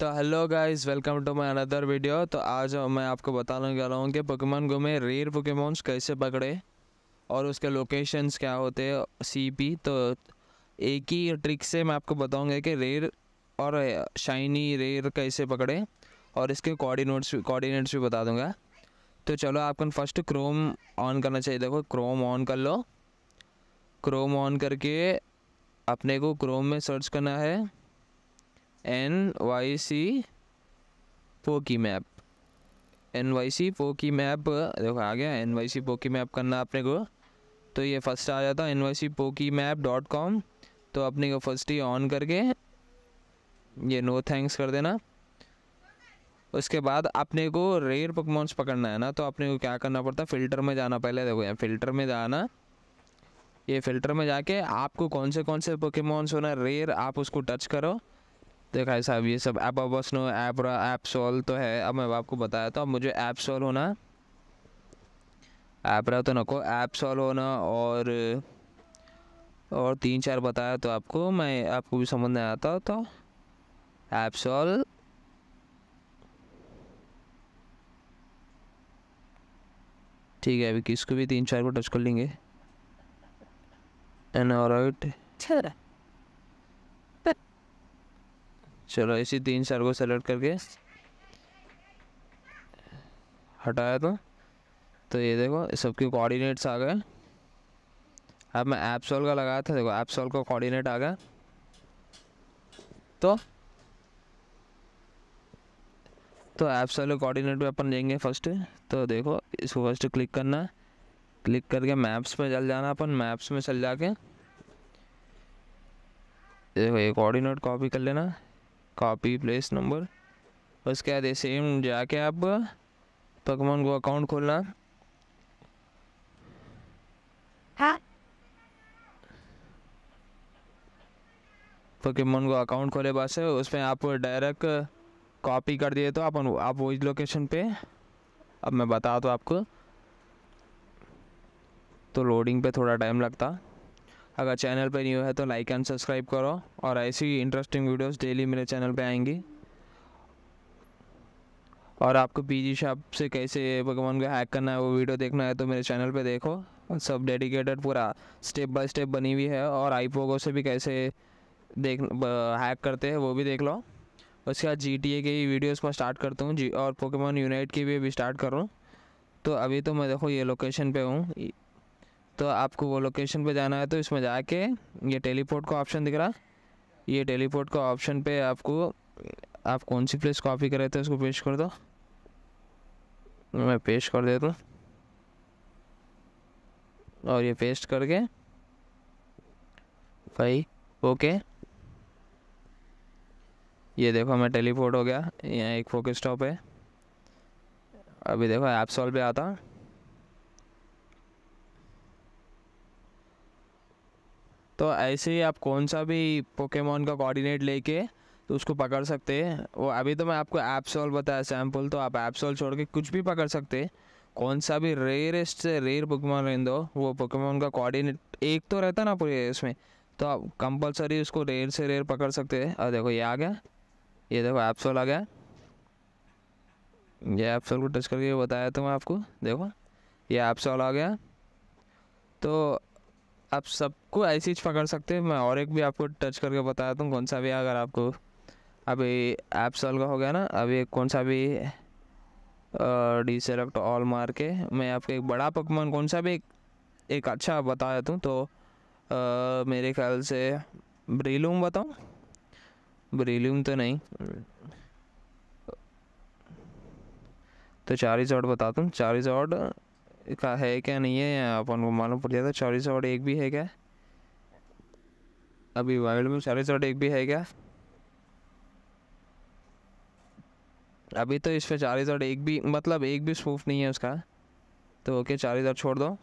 तो hello guys welcome to my another video तो आज मैं आपको बताने वाला हूँ कि पोकेमोन गो में रेयर पोकेमोन्स कैसे पकड़े और उसके लोकेशंस क्या होते हैं सीपी तो एक ही ट्रिक से मैं आपको बताऊँगा कि रेयर और शाइनी रेयर कैसे पकड़े और इसके कोऑर्डिनेट्स कोऑर्डिनेट्स भी बता दूँगा तो चलो आपको फर्स्ट क्रोम ऑन करना चाहिए देखो क्रोम ऑन कर लो क्रोम ऑन करके अपने को क्रोम में सर्च करना है N Y C poke map N Y C poke map देखो आ गया N Y C poke map करना अपने को तो ये फर्स्ट आ जाता है N Y C poke map dot com तो अपने को फर्स्ट ही ऑन करके ये नो थैंक्स कर देना उसके बाद अपने को रेयर पकमॉन्स पकड़ना है ना तो अपने को क्या करना पड़ता है फ़िल्टर में जाना पहले देखो यहाँ फ़िल्टर में जाना ये फ़िल्टर में जाके आपको कौन से कौन से पोकेमॉन्स होना रेयर आप उसको टच करो देखा है साहब ये सब ऐप बस नो ऐप ऐप सॉल्व तो है अब मैं आपको बताया था तो अब मुझे ऐप सॉल्व होना ऐप रहा तो नको ऐप सॉल्व होना और और तीन चार बताया तो आपको मैं आपको भी समझ नहीं आता तो ऐप सॉल्व ठीक है अभी किसको भी तीन चार को टच कर लेंगे एंड ऑलराइट अच्छा चलो इसी तीन चार को सेलेक्ट करके हटाया तो तो ये देखो सबके कोऑर्डिनेट्स आ गए अब मैं ऐप सॉल का लगाया था देखो ऐप सॉल का कोऑर्डिनेट आ गया तो तो ऐप्स वाले कोऑर्डिनेट पे अपन लेंगे फर्स्ट तो देखो इसको फर्स्ट क्लिक करना है क्लिक करके मैप्स में चल जाना अपन मैप्स में चल जाके देखो ये कोऑर्डिनेट कॉपी कर लेना कॉपी प्लेस नंबर उसके बाद सेम जाके आप पकमन को अकाउंट खोलना हाँ? को अकाउंट खोले है उस उसमें आप डायरेक्ट कॉपी कर दिए तो आप आप इस लोकेशन पे अब मैं बता दो आपको तो लोडिंग पे थोड़ा टाइम लगता अगर चैनल पर न्यू है तो लाइक एंड सब्सक्राइब करो और ऐसी इंटरेस्टिंग वीडियोस डेली मेरे चैनल पे आएंगी और आपको पीजी शॉप से कैसे भगवान को हैक करना है वो वीडियो देखना है तो मेरे चैनल पे देखो सब डेडिकेटेड पूरा स्टेप बाय स्टेप बनी हुई है और आई पोगो से भी कैसे देख हैक करते हैं वो भी देख लो उसके बाद जी टी ए के वीडियोज़ को स्टार्ट करता हूँ जी और पोकेमॉन यूनाइट की भी अभी स्टार्ट कर रहा हूँ तो अभी तो मैं देखो ये लोकेशन पे हूँ तो आपको वो लोकेशन पे जाना है तो इसमें जाके ये टेलीपोर्ट का ऑप्शन दिख रहा ये टेलीपोर्ट का ऑप्शन पे आपको आप कौन सी प्लेस कॉपी कर रहे थे उसको पेश कर दो मैं पेश कर देता हूँ और ये पेस्ट करके भाई ओके ये देखो मैं टेलीपोर्ट हो गया यहाँ एक फोकस स्टॉप है अभी देखो ऐप सॉल पे आता तो ऐसे ही आप कौन सा भी पोकेमोन का कोऑर्डिनेट लेके तो उसको पकड़ सकते हैं वो अभी तो मैं आपको ऐप सॉल बताया सैम्पल तो आप ऐप सॉल छोड़ के कुछ भी पकड़ सकते कौन सा भी रेयरेस्ट से रेयर पोकेमोन रहने दो वो पोकेमोन का कोऑर्डिनेट एक तो रहता ना पूरे इसमें तो आप कंपलसरी उसको रेयर से रेयर पकड़ सकते हैं और देखो ये आ गया ये देखो सॉल आ गया ये ऐप सॉल को टच करके बताया तो मैं आपको देखो ये सॉल आ गया तो आप सबको ऐसी पकड़ सकते हैं मैं और एक भी आपको टच करके बताया हूँ कौन सा भी अगर आपको अभी ऐप सॉल्व का हो गया ना अभी कौन सा भी डी सेलेक्ट ऑल मार के मैं आपको एक बड़ा पकवान कौन सा भी एक, एक अच्छा बता देता हूँ तो आ, मेरे ख्याल से ब्रीलूम बताऊँ ब्रीलूम तो नहीं तो चार ही बताता हूँ चार का है क्या नहीं है अपन को मालूम पड़ जाता चालीस वाट एक भी है क्या अभी वाइल्ड में चालीस वाट एक भी है क्या अभी तो इस पर चालीस और एक भी मतलब एक भी स्पूफ नहीं है उसका तो ओके चार हज़ार छोड़ दो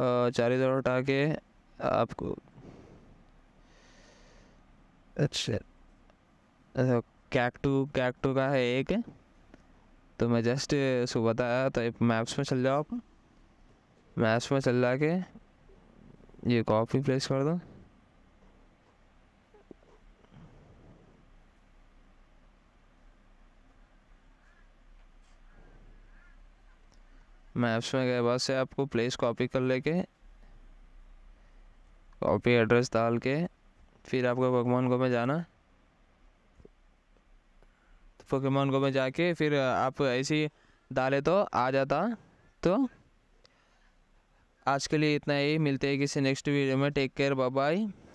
चार हज़ार हटा के आपको अच्छा तो कैक टू कैक टू का है एक तो मैं जस्ट सुबह तक आया तो मैप्स में चल जाओ आप मैप्स में चल जा के ये कॉपी प्लेस कर दो मैप्स में गए बस से आपको प्लेस कॉपी कर लेके कॉपी एड्रेस डाल के फिर आपको भगवान को में जाना पोकेमोन गो में जाके फिर आप ऐसी डाले तो आ जाता तो आज के लिए इतना ही मिलते हैं किसी नेक्स्ट वीडियो में टेक केयर बाय बाय